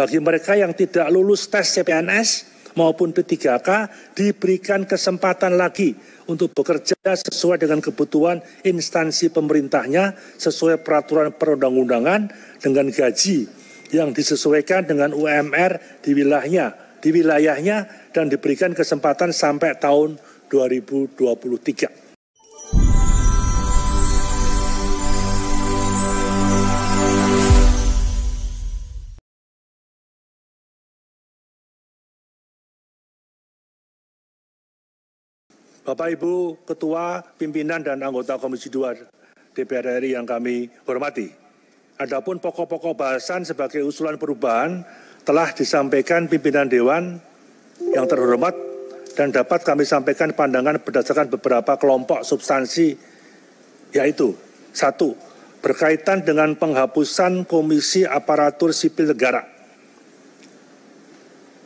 bagi mereka yang tidak lulus tes CPNS maupun P3K diberikan kesempatan lagi untuk bekerja sesuai dengan kebutuhan instansi pemerintahnya sesuai peraturan perundang-undangan dengan gaji yang disesuaikan dengan UMR di wilayahnya, di wilayahnya dan diberikan kesempatan sampai tahun 2023. Bapak Ibu Ketua, Pimpinan dan anggota Komisi 2 DPR RI yang kami hormati. Adapun pokok-pokok bahasan sebagai usulan perubahan telah disampaikan pimpinan Dewan yang terhormat dan dapat kami sampaikan pandangan berdasarkan beberapa kelompok substansi yaitu satu berkaitan dengan penghapusan Komisi Aparatur Sipil Negara,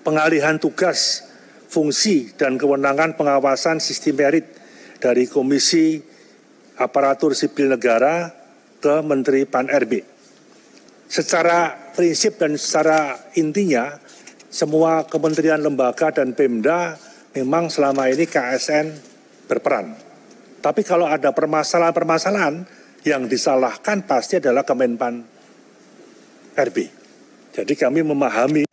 pengalihan tugas fungsi dan kewenangan pengawasan sistem merit dari Komisi Aparatur Sipil Negara ke Menteri Pan-RB. Secara prinsip dan secara intinya, semua kementerian lembaga dan Pemda memang selama ini KSN berperan. Tapi kalau ada permasalahan-permasalahan yang disalahkan pasti adalah Kemenpan RB. Jadi kami memahami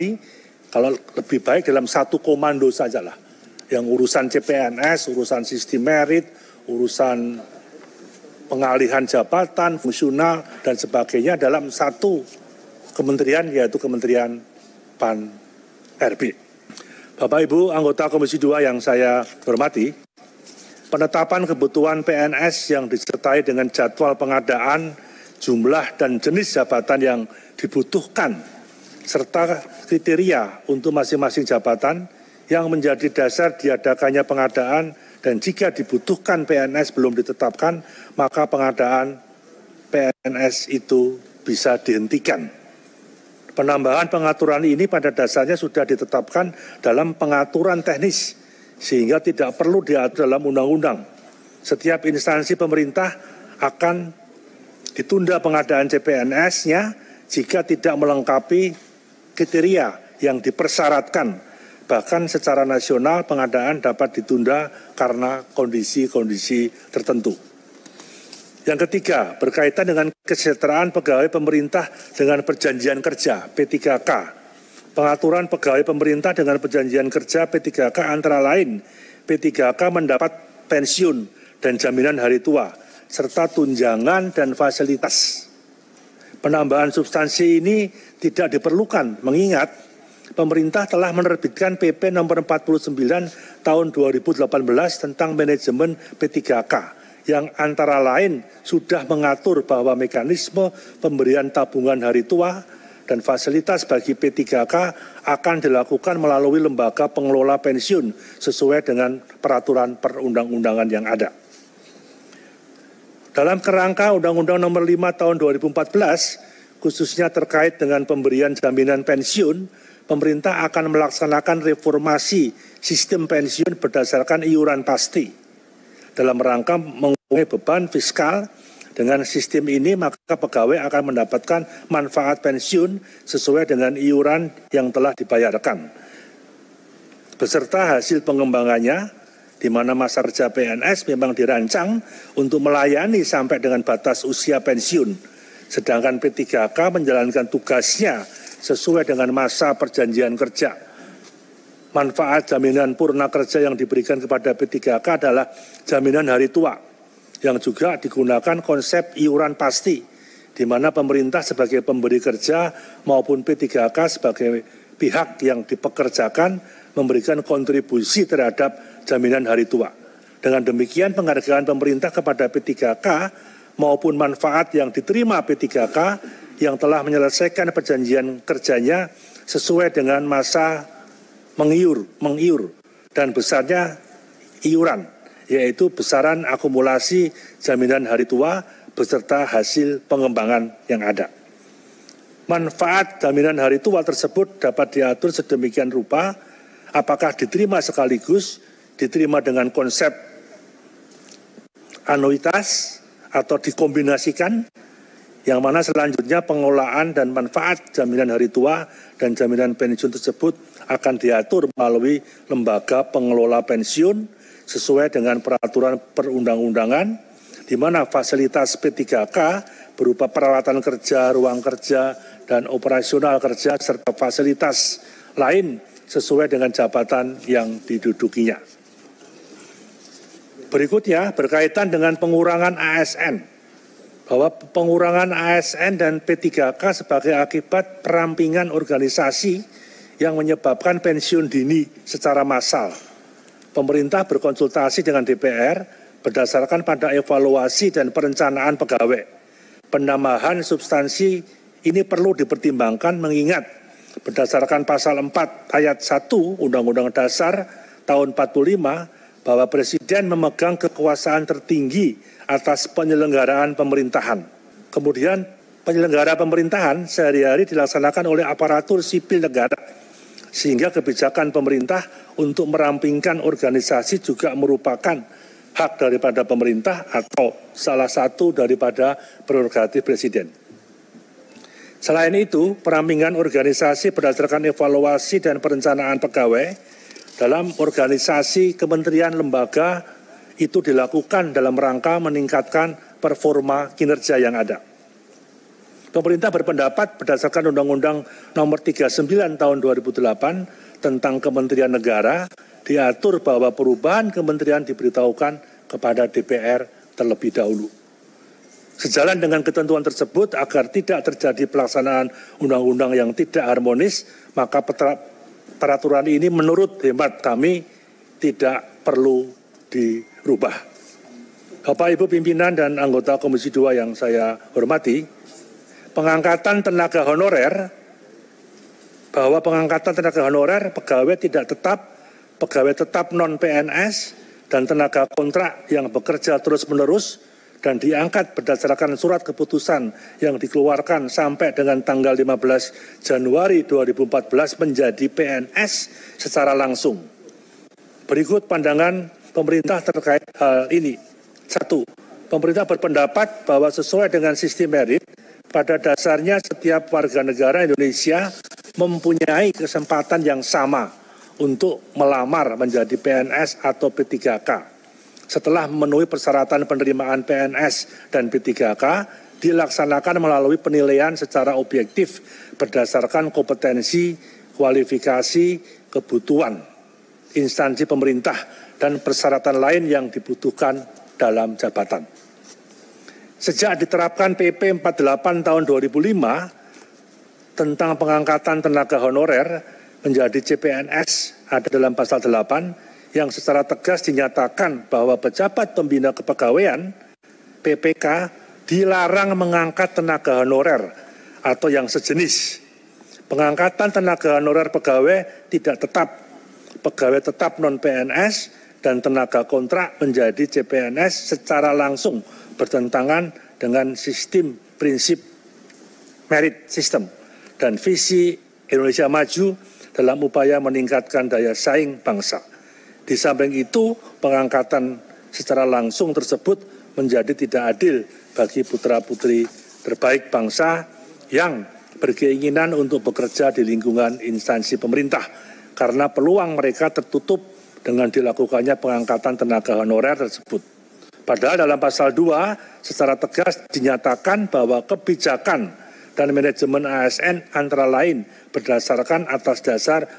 kalau lebih baik dalam satu komando sajalah. Yang urusan CPNS, urusan sistem merit, urusan pengalihan jabatan, fungsional, dan sebagainya dalam satu kementerian, yaitu Kementerian PAN-RB. Bapak Ibu anggota Komisi 2 yang saya hormati, penetapan kebutuhan PNS yang disertai dengan jadwal pengadaan, jumlah dan jenis jabatan yang dibutuhkan serta kriteria untuk masing-masing jabatan yang menjadi dasar diadakannya pengadaan dan jika dibutuhkan PNS belum ditetapkan, maka pengadaan PNS itu bisa dihentikan. Penambahan pengaturan ini pada dasarnya sudah ditetapkan dalam pengaturan teknis, sehingga tidak perlu diatur dalam undang-undang. Setiap instansi pemerintah akan ditunda pengadaan CPNS-nya jika tidak melengkapi kriteria yang dipersyaratkan bahkan secara nasional pengadaan dapat ditunda karena kondisi-kondisi tertentu. Yang ketiga, berkaitan dengan kesejahteraan pegawai pemerintah dengan perjanjian kerja P3K. Pengaturan pegawai pemerintah dengan perjanjian kerja P3K antara lain P3K mendapat pensiun dan jaminan hari tua serta tunjangan dan fasilitas penambahan substansi ini tidak diperlukan mengingat pemerintah telah menerbitkan PP nomor 49 tahun 2018 tentang manajemen P3K yang antara lain sudah mengatur bahwa mekanisme pemberian tabungan hari tua dan fasilitas bagi P3K akan dilakukan melalui lembaga pengelola pensiun sesuai dengan peraturan perundang-undangan yang ada. Dalam kerangka Undang-Undang Nomor 5 Tahun 2014, khususnya terkait dengan pemberian jaminan pensiun, pemerintah akan melaksanakan reformasi sistem pensiun berdasarkan iuran pasti. Dalam rangka mengurangi beban fiskal, dengan sistem ini maka pegawai akan mendapatkan manfaat pensiun sesuai dengan iuran yang telah dibayarkan. Beserta hasil pengembangannya, di mana masa kerja PNS memang dirancang untuk melayani sampai dengan batas usia pensiun. Sedangkan P3K menjalankan tugasnya sesuai dengan masa perjanjian kerja. Manfaat jaminan purna kerja yang diberikan kepada P3K adalah jaminan hari tua, yang juga digunakan konsep iuran pasti, di mana pemerintah sebagai pemberi kerja maupun P3K sebagai pihak yang dipekerjakan memberikan kontribusi terhadap jaminan hari tua. Dengan demikian penghargaan pemerintah kepada P3K maupun manfaat yang diterima P3K yang telah menyelesaikan perjanjian kerjanya sesuai dengan masa mengiur, mengiur dan besarnya iuran, yaitu besaran akumulasi jaminan hari tua beserta hasil pengembangan yang ada. Manfaat jaminan hari tua tersebut dapat diatur sedemikian rupa apakah diterima sekaligus diterima dengan konsep anuitas atau dikombinasikan yang mana selanjutnya pengolahan dan manfaat jaminan hari tua dan jaminan pensiun tersebut akan diatur melalui lembaga pengelola pensiun sesuai dengan peraturan perundang-undangan di mana fasilitas P3K berupa peralatan kerja, ruang kerja, dan operasional kerja serta fasilitas lain sesuai dengan jabatan yang didudukinya. Berikutnya berkaitan dengan pengurangan ASN. Bahwa pengurangan ASN dan P3K sebagai akibat perampingan organisasi yang menyebabkan pensiun dini secara massal. Pemerintah berkonsultasi dengan DPR berdasarkan pada evaluasi dan perencanaan pegawai. Penambahan substansi ini perlu dipertimbangkan mengingat berdasarkan pasal 4 ayat 1 Undang-Undang Dasar tahun 45 bahwa presiden memegang kekuasaan tertinggi atas penyelenggaraan pemerintahan. Kemudian penyelenggara pemerintahan sehari-hari dilaksanakan oleh aparatur sipil negara sehingga kebijakan pemerintah untuk merampingkan organisasi juga merupakan hak daripada pemerintah atau salah satu daripada prerogatif presiden. Selain itu, perampingan organisasi berdasarkan evaluasi dan perencanaan pegawai dalam organisasi kementerian lembaga itu dilakukan dalam rangka meningkatkan performa kinerja yang ada. Pemerintah berpendapat berdasarkan Undang-Undang Nomor 39 Tahun 2008 tentang Kementerian Negara diatur bahwa perubahan kementerian diberitahukan kepada DPR terlebih dahulu. Sejalan dengan ketentuan tersebut agar tidak terjadi pelaksanaan undang-undang yang tidak harmonis, maka peraturan ini menurut hemat kami tidak perlu dirubah. Bapak Ibu pimpinan dan anggota Komisi 2 yang saya hormati, pengangkatan tenaga honorer bahwa pengangkatan tenaga honorer pegawai tidak tetap, pegawai tetap non PNS dan tenaga kontrak yang bekerja terus-menerus dan diangkat berdasarkan surat keputusan yang dikeluarkan sampai dengan tanggal 15 Januari 2014 menjadi PNS secara langsung. Berikut pandangan pemerintah terkait hal ini. Satu, pemerintah berpendapat bahwa sesuai dengan sistem merit, pada dasarnya setiap warga negara Indonesia mempunyai kesempatan yang sama untuk melamar menjadi PNS atau P3K setelah memenuhi persyaratan penerimaan PNS dan P3K dilaksanakan melalui penilaian secara objektif berdasarkan kompetensi, kualifikasi, kebutuhan instansi pemerintah dan persyaratan lain yang dibutuhkan dalam jabatan. Sejak diterapkan PP 48 tahun 2005 tentang pengangkatan tenaga honorer menjadi CPNS ada dalam pasal 8 yang secara tegas dinyatakan bahwa pejabat pembina kepegawaian PPK dilarang mengangkat tenaga honorer atau yang sejenis. Pengangkatan tenaga honorer pegawai tidak tetap. Pegawai tetap non PNS dan tenaga kontrak menjadi CPNS secara langsung bertentangan dengan sistem prinsip merit system dan visi Indonesia maju dalam upaya meningkatkan daya saing bangsa. Di samping itu, pengangkatan secara langsung tersebut menjadi tidak adil bagi putra-putri terbaik bangsa yang berkeinginan untuk bekerja di lingkungan instansi pemerintah karena peluang mereka tertutup dengan dilakukannya pengangkatan tenaga honorer tersebut. Padahal dalam pasal 2 secara tegas dinyatakan bahwa kebijakan dan manajemen ASN antara lain berdasarkan atas dasar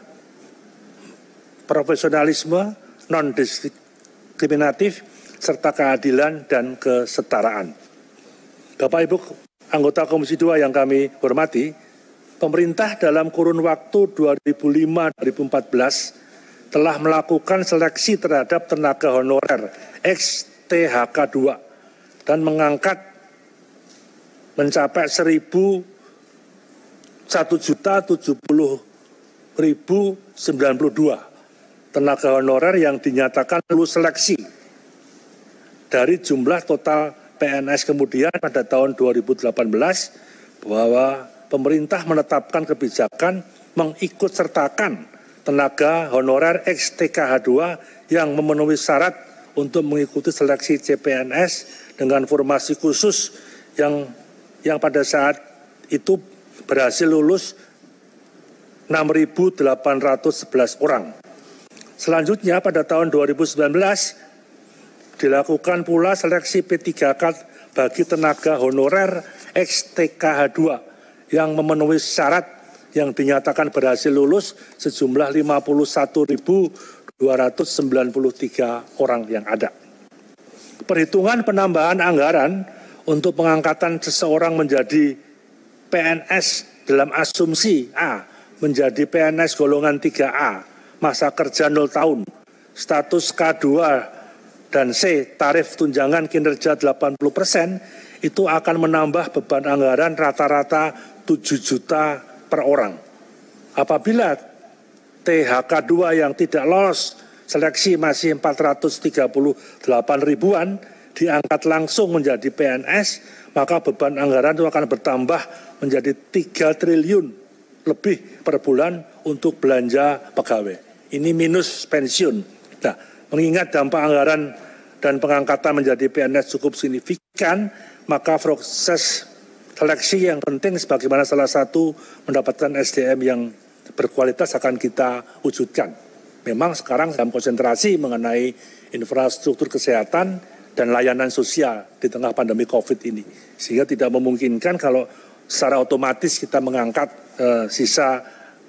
profesionalisme, non-diskriminatif, serta keadilan dan kesetaraan. Bapak Ibu anggota Komisi 2 yang kami hormati, pemerintah dalam kurun waktu 2005-2014 telah melakukan seleksi terhadap tenaga honorer xthk 2 dan mengangkat mencapai 1000 1 juta 70 tenaga honorer yang dinyatakan lulus seleksi dari jumlah total PNS kemudian pada tahun 2018 bahwa pemerintah menetapkan kebijakan mengikut sertakan tenaga honorer XTKH2 yang memenuhi syarat untuk mengikuti seleksi CPNS dengan formasi khusus yang yang pada saat itu berhasil lulus 6.811 orang. Selanjutnya pada tahun 2019 dilakukan pula seleksi P3K bagi tenaga honorer XTKH2 yang memenuhi syarat yang dinyatakan berhasil lulus sejumlah 51.293 orang yang ada. Perhitungan penambahan anggaran untuk pengangkatan seseorang menjadi PNS dalam asumsi A menjadi PNS golongan 3A masa kerja 0 tahun, status K2 dan C tarif tunjangan kinerja 80 persen itu akan menambah beban anggaran rata-rata 7 juta per orang. Apabila THK2 yang tidak lolos seleksi masih 438 ribuan diangkat langsung menjadi PNS, maka beban anggaran itu akan bertambah menjadi 3 triliun lebih per bulan untuk belanja pegawai ini minus pensiun. Nah, mengingat dampak anggaran dan pengangkatan menjadi PNS cukup signifikan, maka proses seleksi yang penting sebagaimana salah satu mendapatkan SDM yang berkualitas akan kita wujudkan. Memang sekarang dalam konsentrasi mengenai infrastruktur kesehatan dan layanan sosial di tengah pandemi COVID ini. Sehingga tidak memungkinkan kalau secara otomatis kita mengangkat uh, sisa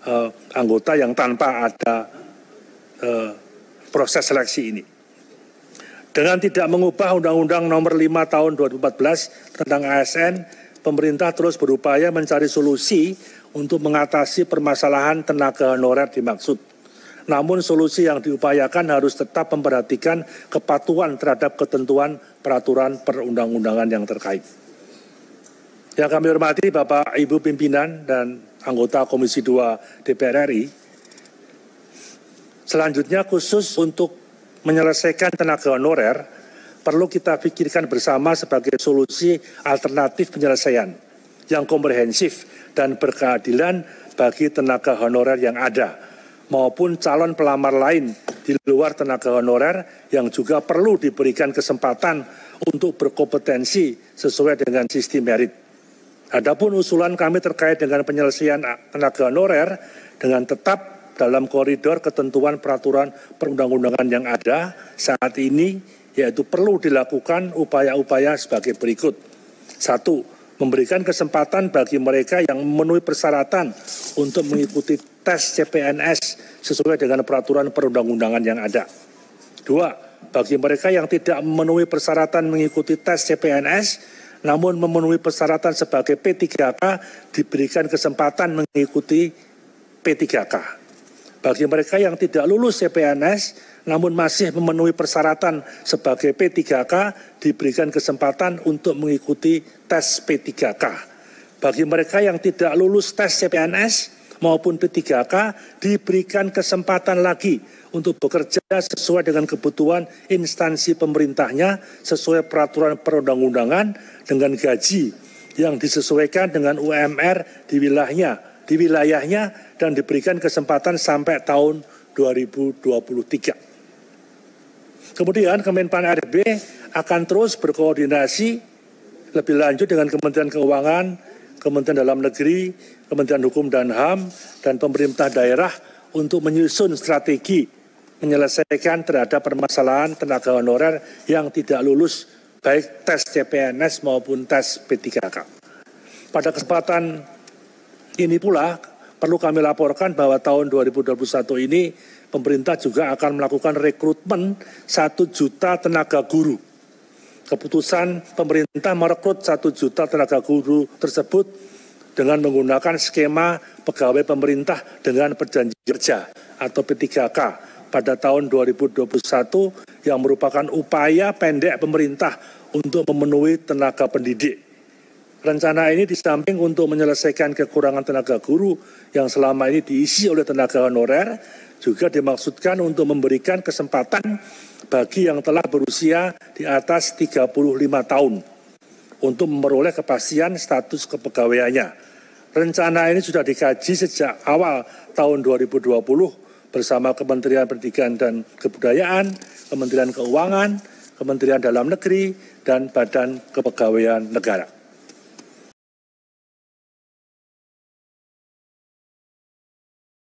uh, anggota yang tanpa ada Eh, proses seleksi ini. Dengan tidak mengubah Undang-Undang Nomor 5 Tahun 2014 tentang ASN, pemerintah terus berupaya mencari solusi untuk mengatasi permasalahan tenaga honorer dimaksud. Namun solusi yang diupayakan harus tetap memperhatikan kepatuhan terhadap ketentuan peraturan perundang-undangan yang terkait. Yang kami hormati Bapak Ibu pimpinan dan anggota Komisi 2 DPR RI, Selanjutnya khusus untuk menyelesaikan tenaga honorer perlu kita pikirkan bersama sebagai solusi alternatif penyelesaian yang komprehensif dan berkeadilan bagi tenaga honorer yang ada maupun calon pelamar lain di luar tenaga honorer yang juga perlu diberikan kesempatan untuk berkompetensi sesuai dengan sistem merit. Adapun usulan kami terkait dengan penyelesaian tenaga honorer dengan tetap dalam koridor ketentuan peraturan perundang-undangan yang ada saat ini yaitu perlu dilakukan upaya-upaya sebagai berikut. Satu, memberikan kesempatan bagi mereka yang memenuhi persyaratan untuk mengikuti tes CPNS sesuai dengan peraturan perundang-undangan yang ada. Dua, bagi mereka yang tidak memenuhi persyaratan mengikuti tes CPNS namun memenuhi persyaratan sebagai P3K diberikan kesempatan mengikuti P3K. Bagi mereka yang tidak lulus CPNS namun masih memenuhi persyaratan sebagai P3K diberikan kesempatan untuk mengikuti tes P3K. Bagi mereka yang tidak lulus tes CPNS maupun P3K diberikan kesempatan lagi untuk bekerja sesuai dengan kebutuhan instansi pemerintahnya sesuai peraturan perundang-undangan dengan gaji yang disesuaikan dengan UMR di wilayahnya di wilayahnya dan diberikan kesempatan sampai tahun 2023. Kemudian Kemenpan RB akan terus berkoordinasi lebih lanjut dengan Kementerian Keuangan, Kementerian Dalam Negeri, Kementerian Hukum dan HAM, dan pemerintah daerah untuk menyusun strategi menyelesaikan terhadap permasalahan tenaga honorer yang tidak lulus baik tes CPNS maupun tes P3K. Pada kesempatan ini pula perlu kami laporkan bahwa tahun 2021 ini pemerintah juga akan melakukan rekrutmen 1 juta tenaga guru. Keputusan pemerintah merekrut 1 juta tenaga guru tersebut dengan menggunakan skema pegawai pemerintah dengan perjanjian kerja atau P3K pada tahun 2021 yang merupakan upaya pendek pemerintah untuk memenuhi tenaga pendidik Rencana ini disamping untuk menyelesaikan kekurangan tenaga guru yang selama ini diisi oleh tenaga honorer, juga dimaksudkan untuk memberikan kesempatan bagi yang telah berusia di atas 35 tahun untuk memperoleh kepastian status kepegawaiannya. Rencana ini sudah dikaji sejak awal tahun 2020 bersama Kementerian Pendidikan dan Kebudayaan, Kementerian Keuangan, Kementerian Dalam Negeri, dan Badan Kepegawaian Negara.